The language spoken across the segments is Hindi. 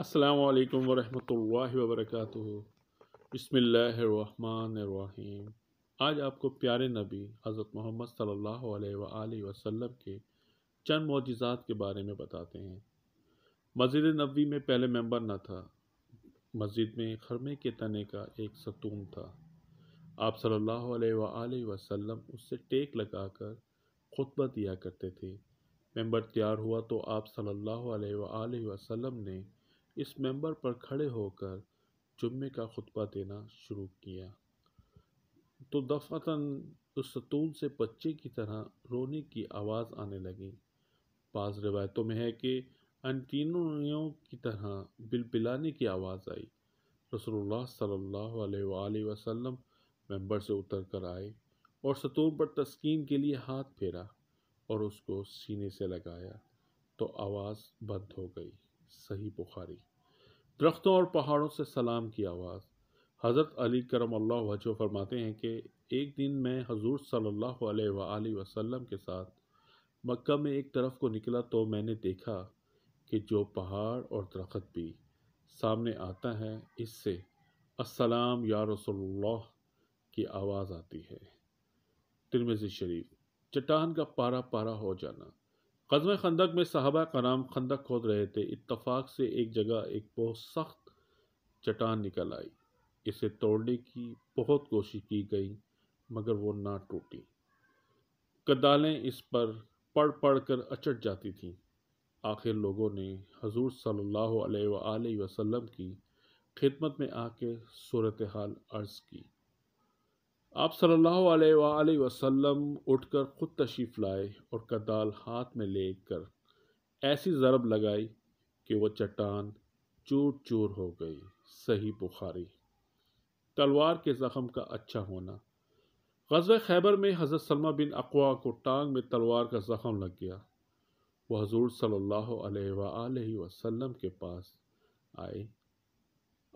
अस्सलाम वरहमतुल्लाहि वबरकातुहु बिस्मिल्लाहिर्रहमानिर्रहीम आज आपको प्यारे नबी हज़रत मोहम्मद सल्लल्लाहु अलैहि वसल्लम के चंद मोजात के बारे में बताते हैं मस्जिद नबी में पहले मेंबर न था मस्जिद में खरमे के तने का एक सतून था आप सल्लल्लाहु अलैहि वसल्लम उससे टेक लगाकर खुतबा दिया करते थे मेंबर तैयार हुआ तो आप सल्लल्लाहु अलैहि वसल्लम ने इस मेंबर पर खड़े होकर जुम्मे का खुतबा देना शुरू किया तो दफ़ातन उस सतून से बच्चे की तरह रोने की आवाज़ आने लगी बाज़ रिवायतों में है कि तीनों की तरह बिलबिलाने की आवाज़ आई रसोल्ला सल्ला वसम मेम्बर मेंबर से उतर कर आए और सतून पर तस्कीन के लिए हाथ फेरा और उसको सीने से लगाया तो आवाज़ बंद हो गई सही बुखारी दरख्तों और पहाड़ों से सलाम की आवाज़ हज़रत अली करम अल्लाह वजह फरमाते हैं कि एक दिन मैं हजूर सल्ला वसम के साथ मक्का में एक तरफ को निकला तो मैंने देखा कि जो पहाड़ और दरख्त भी सामने आता है इससे असलम या रसोल्ला की आवाज़ आती है तिरमेज़ शरीफ चट्टान का पारा पारा हो जाना कदम खंदक में साहबा कराम खंदक खोद रहे थे इत्तफाक से एक जगह एक बहुत सख्त चटान निकल आई इसे तोड़ने की बहुत कोशिश की गई मगर वो ना टूटी कदालें इस पर पढ़ पढ़ कर अचट जाती थीं आखिर लोगों ने हजूर सल्लल्लाहु अलैहि वसल्लम की खिदमत में आके सूरत हाल अर्ज़ की आप सल्लल्लाहु अलैहि वसल्लम उठकर ख़ुद तशरीफ़ लाए और कदाल हाथ में लेकर ऐसी ज़रब लगाई कि वह चट्टान चूर चूर हो गई सही बुखारी तलवार के ज़ख़म का अच्छा होना गज़ खैबर में हज़रत सलमा बिन अकवा को टांग में तलवार का ज़ख़म लग गया वह हजूर सल्ला वसम के पास आए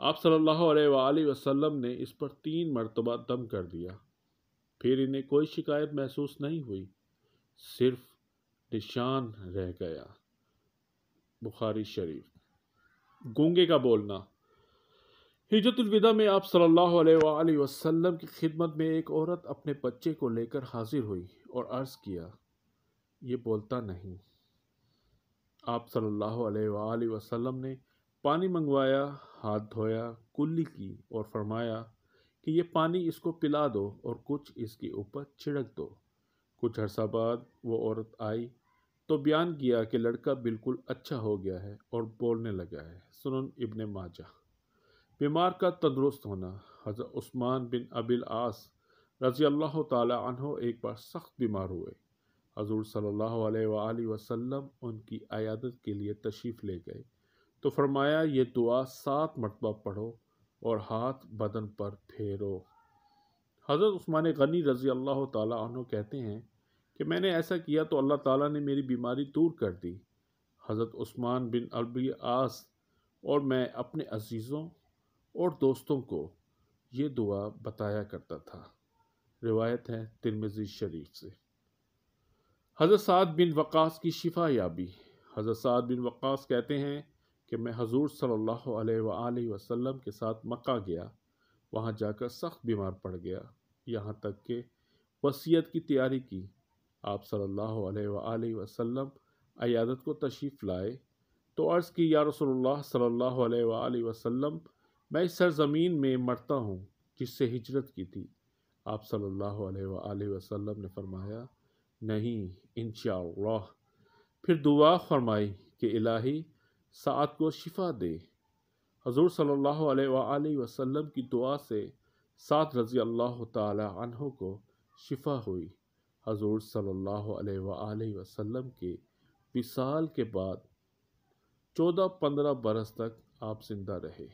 आप सल्लल्लाहु अलैहि वसल्लम ने इस पर तीन मरतबा दम कर दिया फिर इन्हें कोई शिकायत महसूस नहीं हुई सिर्फ निशान रह गया बुखारी शरीफ गूंगे का बोलना हिजतुलविदा में आप सल्लल्लाहु अलैहि वसल्लम की खिदमत में एक औरत अपने बच्चे को लेकर हाजिर हुई और अर्ज़ किया ये बोलता नहीं आप सल्लल्लाहु अलैहि वसल्लम ने पानी मंगवाया हाथ धोया कुल्ली की और फरमाया कि ये पानी इसको पिला दो और कुछ इसके ऊपर छिड़क दो कुछ अरसा बाद वो औरत आई तो बयान किया कि लड़का बिल्कुल अच्छा हो गया है और बोलने लगा है सुन इबन माजा बीमार का तंदुरुस्त होना हज़रत उस्मान बिन अबिल आस रजी अल्लाह तहो एक बार सख्त बीमार हुए हजूर सल्ला वसलम उनकी आयादत के लिए तशीफ़ ले गए तो फरमाया ये दुआ सात मरतबा पढ़ो और हाथ बदन पर फेरो हज़रत उस्मान गनी रज़ी अल्लाह तु कहते हैं कि मैंने ऐसा किया तो अल्लाह ताला ने मेरी बीमारी दूर कर दी हज़रत उस्मान बिन अलबी आस और मैं अपने अजीज़ों और दोस्तों को ये दुआ बताया करता था रिवायत है तिरमिज़ी शरीफ से हज़रत साद बिन वक़ास की शिफा याबी हज़रत साद बिन वक़ास कहते हैं कि मैं हजूर सल्ला अलैहि के साथ मक् गया वहाँ जाकर सख्त बीमार पड़ गया यहाँ तक कि वसीयत की तैयारी की आप सल्लल्लाहु अलैहि अयादत को तशरीफ़ लाए तो अर्ज़ की या रसोल्ला सल्लल्लाहु वसम मैं इस सरजमीन में मरता हूँ जिससे हिजरत की थी आप सल्लल्लाहु अलैहि ने फरमाया नहीं इन फिर दुआ फरमाई कि इलाही सात को शिफा दे हजूर सल्ला वसम की दुआ से सात रज़ी अल्लाह तहों को शिफा हुई हजूर सल्ला वसम के विसाल के बाद चौदह पंद्रह बरस तक आप जिंदा रहे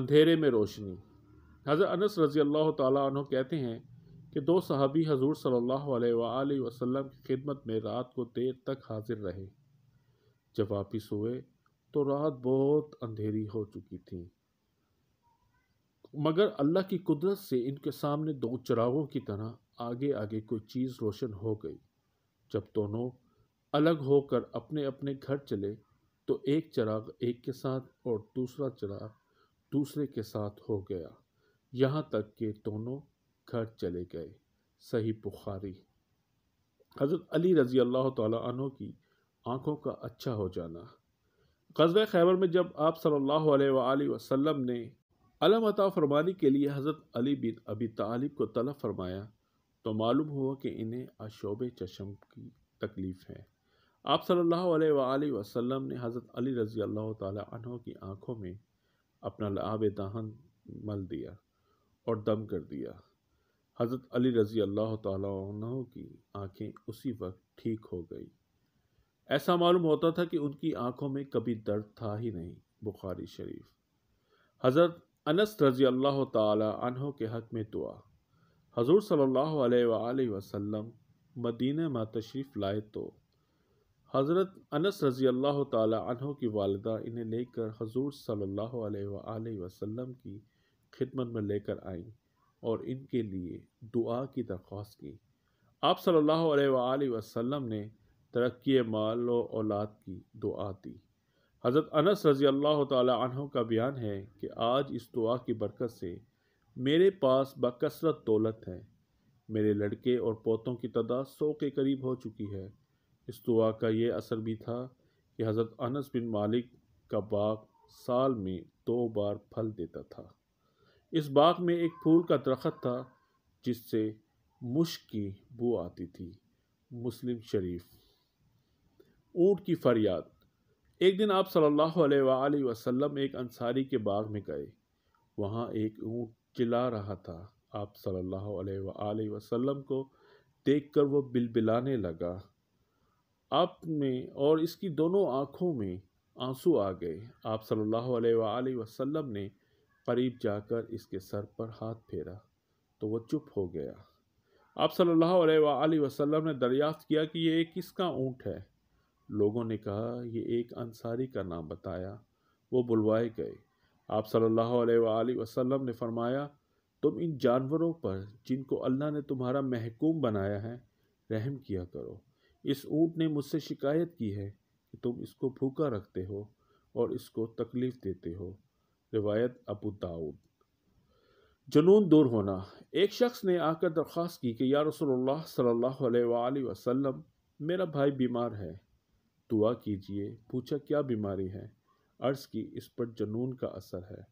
अंधेरे में रोशनी हज़र अनस रज़ी अल्लाह तहों कहते हैं कि दो सहाबी हजूर सल्ला वसलम की खिदमत में रात को देर तक हाजिर रहे जब वापिस हुए तो रात बहुत अंधेरी हो चुकी थी मगर अल्लाह की कुदरत से इनके सामने दो चिरागों की तरह आगे आगे कोई चीज़ रोशन हो गई जब दोनों अलग होकर अपने अपने घर चले तो एक चिराग एक के साथ और दूसरा चिराग दूसरे के साथ हो गया यहाँ तक कि दोनों घर चले गए सही बुखारी हज़रत अली रज़ी अल्लाह तु की आँखों का अच्छा हो जाना कस्बे खैबर में जब आप सल्लल्लाहु अलैहि वसल्लम ने अलम अता फरमाने के लिए हज़रत अली बिन अबी तालिब को तलब फरमाया तो मालूम हुआ कि इन्हें अशोब चशम की तकलीफ़ है आप सल्लल्लाहु अलैहि वसल्लम ने हज़रत अली रज़ी अल्लाह तहों की आँखों में अपना लाब दाहन मल दिया और दम कर दिया हज़रत अली रज़ी अल्लाह तहों की आँखें उसी वक्त ठीक हो गई ऐसा मालूम होता था कि उनकी आंखों में कभी दर्द था ही नहीं बुखारी शरीफ हज़रत अनस रजी अल्लाह तहों के हक़ में दुआ हजूर सल्ला अलैहि वसल्लम मदीने में तशरीफ़ लाए तो हज़रत अनस रजी अल्लाह तहों की वालदा इन्हें लेकर हजूर सल्लल्लाहु अलैहि वसल्लम की खिदमत में लेकर आईं और इनके लिए दुआ की दरख्वास्त की आप सल्लल्लाहु अलैहि वसल्लम ने तरक्की माल व औलाद की दुआ दी हज़रत अनस रज़ी अल्लाह तहों का बयान है कि आज इस दुआ की बरकत से मेरे पास बकसरत दौलत है मेरे लड़के और पोतों की तादाद सौ के करीब हो चुकी है इस दुआ का ये असर भी था कि हज़रत अनस बिन मालिक का बाग साल में दो बार फल देता था इस बाग में एक फूल का दरख्त था जिससे मुश्क की बू आती थी मुस्लिम शरीफ ऊँट की फरियाद एक दिन आप सल्लल्लाहु अलैहि वसल्लम एक अंसारी के बाग में गए वहाँ एक ऊँट चिल्ला रहा था आप सल्लल्लाहु अलैहि वसल्लम को देखकर वो बिलबिलाने लगा आप में और इसकी दोनों आँखों में आंसू आ गए आप सल्लल्लाहु अलैहि वसल्लम ने करीब जाकर इसके सर पर हाथ फेरा तो वह चुप हो गया आप सल्लल्लाहु अलैहि वसल्लम ने दरियाफ्त किया कि यह किसका ऊँट है लोगों ने कहा ये एक अंसारी का नाम बताया वो बुलवाए गए आप सल्लल्लाहु अलैहि वसल्लम ने फरमाया तुम इन जानवरों पर जिनको अल्लाह ने तुम्हारा महकूम बनाया है रहम किया करो इस ऊँट ने मुझसे शिकायत की है कि तुम इसको भूखा रखते हो और इसको तकलीफ़ देते हो रिवायत अबू दाऊद जुनून दूर होना एक शख्स ने आकर दरख्वास्त की कि या रसोल्ला सल्ला वसम मेरा भाई बीमार है दुआ कीजिए पूछा क्या बीमारी है अर्ज़ की इस पर जुनून का असर है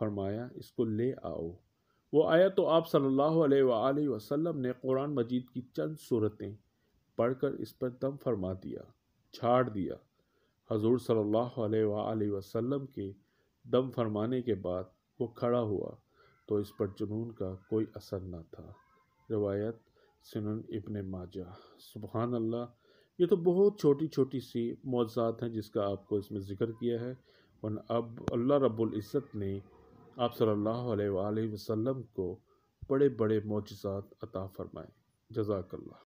फरमाया इसको ले आओ वो आया तो आप सल्लल्लाहु अलैहि वसल्लम ने कुरान मजीद की चंद सूरतें पढ़कर इस पर दम फरमा दिया छाड़ दिया हजूर सल्लल्लाहु अलैहि वसल्लम के दम फरमाने के बाद वो खड़ा हुआ तो इस पर जुनून का कोई असर ना था रवायत सुनन इब्ने माजा सुबहान अल्लाह ये तो बहुत छोटी छोटी सी मौजात हैं जिसका आपको इसमें ज़िक्र किया है और अब अल्लाह रब्ज़त ने आप सल्लल्लाहु अलैहि वसल्लम को बड़े बड़े मुआजात अता फ़रमाए जजाकल्ला